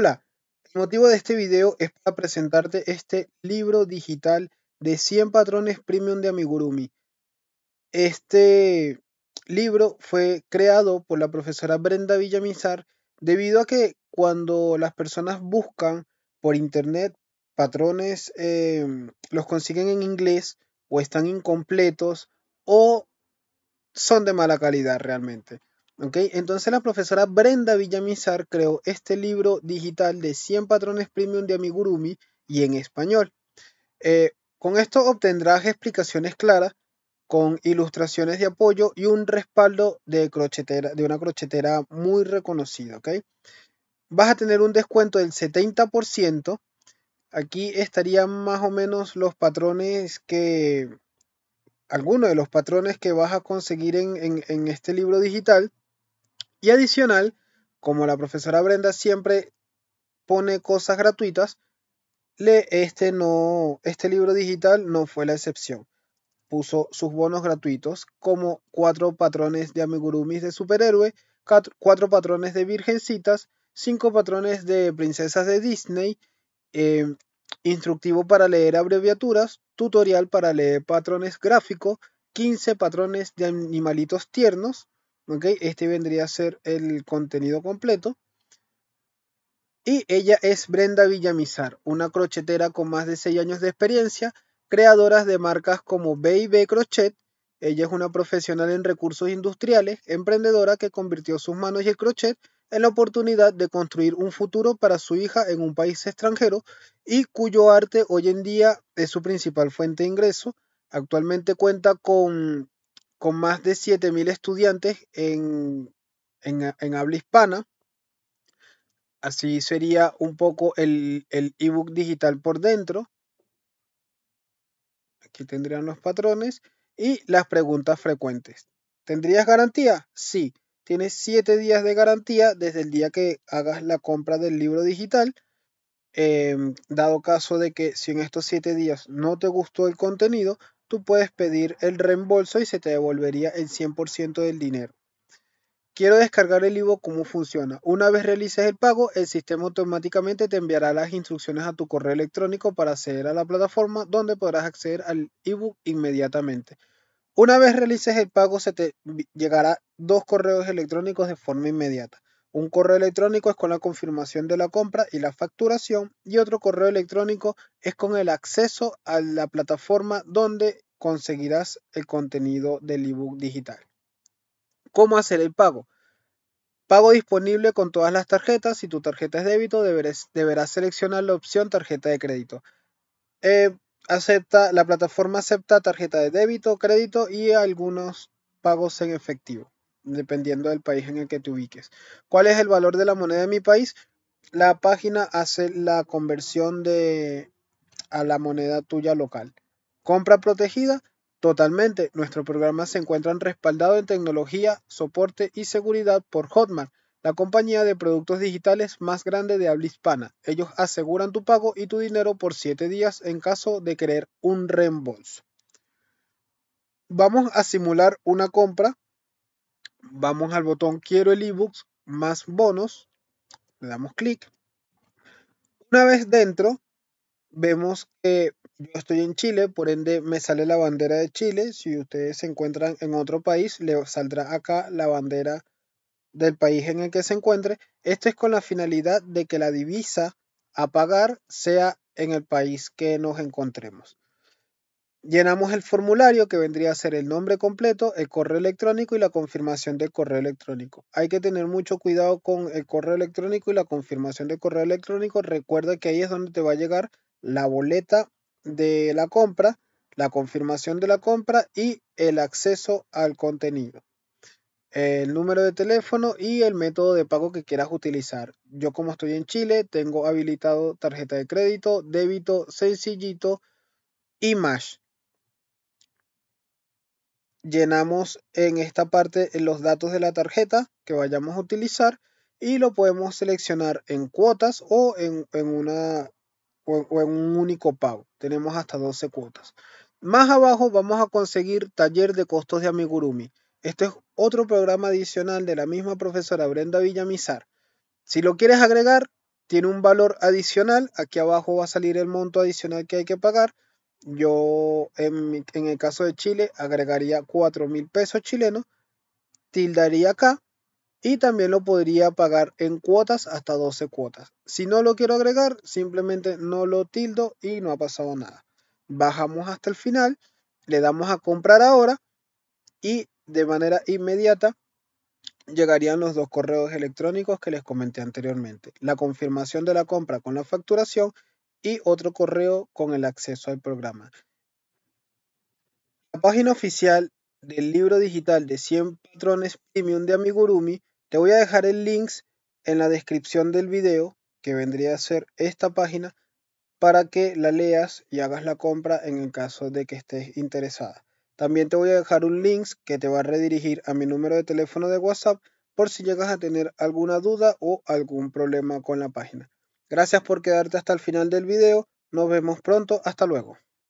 Hola, el motivo de este video es para presentarte este libro digital de 100 patrones premium de amigurumi. Este libro fue creado por la profesora Brenda Villamizar debido a que cuando las personas buscan por internet patrones, em, los consiguen en inglés o están incompletos o son de mala calidad realmente entonces la profesora Brenda Villamizar creó este libro digital de 100 patrones premium de amigurumi y en español. Eh, con esto obtendrás explicaciones claras con ilustraciones de apoyo y un respaldo de, crochetera, de una crochetera muy reconocida. Vas a tener un descuento del 70%. Aquí estarían más o menos los patrones que... Algunos de los patrones que vas a conseguir en este libro digital y adicional, como la profesora Brenda siempre pone cosas gratuitas, este, no, este libro digital no fue la excepción. Puso sus bonos gratuitos como cuatro patrones de amigurumis de superhéroe, cuatro patrones de virgencitas, cinco patrones de princesas de Disney, eh, instructivo para leer abreviaturas, tutorial para leer patrones gráficos, 15 patrones de animalitos tiernos, este vendría a ser el contenido completo. Y ella es Brenda Villamizar, una crochetera con más de 6 años de experiencia, creadora de marcas como B&B Crochet. Ella es una profesional en recursos industriales, emprendedora que convirtió sus manos y el crochet en la oportunidad de construir un futuro para su hija en un país extranjero y cuyo arte hoy en día es su principal fuente de ingreso. Actualmente cuenta con con más de 7.000 estudiantes en, habla hispana. Así sería un poco el ebook digital por dentro. Aquí tendrían los patrones y las preguntas frecuentes. ¿Tendrías garantía? Sí. Tienes 7 días de garantía desde el día que hagas la compra del libro digital. Em, dado caso de que si en estos 7 días no te gustó el contenido, tú puedes pedir el reembolso y se te devolvería el 100% del dinero. Quiero descargar el ebook. ¿cómo funciona? Una vez realices el pago, el sistema automáticamente te enviará las instrucciones a tu correo electrónico para acceder a la plataforma donde podrás acceder al ebook inmediatamente. Una vez realices el pago, se te llegará dos correos electrónicos de forma inmediata. Un correo electrónico es con la confirmación de la compra y la facturación y otro correo electrónico es con el acceso a la plataforma donde conseguirás el contenido del ebook digital. ¿Cómo hacer el pago? Pago disponible con todas las tarjetas. Si tu tarjeta es débito, deberás, seleccionar la opción tarjeta de crédito. Eh, acepta, la plataforma acepta tarjeta de débito, crédito y algunos pagos en efectivo dependiendo del país en el que te ubiques. ¿Cuál es el valor de la moneda de mi país? La página hace la conversión de a la moneda tuya local. Compra protegida totalmente. Nuestros programas se encuentran respaldados en tecnología, soporte y seguridad por Hotmart, la compañía de productos digitales más grande de habla hispana. Ellos aseguran tu pago y tu dinero por 7 días en caso de querer un reembolso. Vamos a simular una compra vamos al botón quiero el ebook más bonos, le damos clic. Una vez dentro, vemos que yo estoy en Chile, por ende me sale la bandera de Chile. Si ustedes se encuentran en otro país, le saldrá acá la bandera del país en el que se encuentre. Esto es con la finalidad de que la divisa a pagar sea en el país que nos encontremos. Llenamos el formulario que vendría a ser el nombre completo, el correo electrónico y la confirmación del correo electrónico. Hay que tener mucho cuidado con el correo electrónico y la confirmación del correo electrónico. Recuerda que ahí es donde te va a llegar la boleta de la compra, la confirmación de la compra y el acceso al contenido. El número de teléfono y el método de pago que quieras utilizar. Yo como estoy en Chile, tengo habilitado tarjeta de crédito, débito, sencillito y más llenamos en esta parte eh, los datos de la tarjeta que vayamos a utilizar y lo podemos seleccionar en cuotas o en, una, un único pago. Tenemos hasta 12 cuotas. Más abajo vamos a conseguir taller de costos de amigurumi. Este es otro programa adicional de la misma profesora Brenda Villamizar. Si lo quieres agregar, tiene un valor adicional. Aquí abajo va a salir el monto adicional que hay que pagar. Yo, en, el caso de Chile, agregaría 4 mil pesos chilenos, tildaría acá y también lo podría pagar en cuotas hasta 12 cuotas. Si no lo quiero agregar, simplemente no lo tildo y no ha pasado nada. Bajamos hasta el final, le damos a comprar ahora y de manera inmediata llegarían los dos correos electrónicos que les comenté anteriormente. La confirmación de la compra con la facturación y otro correo con el acceso al programa. La página oficial del libro digital de 100 patrones premium de Amigurumi, te voy a dejar el link en la descripción del video, que vendría a ser esta página, para que la leas y hagas la compra en el caso de que estés interesada. También te voy a dejar un link que te va a redirigir a mi número de teléfono de WhatsApp por si llegas a tener alguna duda o algún problema con la página. Gracias por quedarte hasta el final del video. Nos vemos pronto. Hasta luego.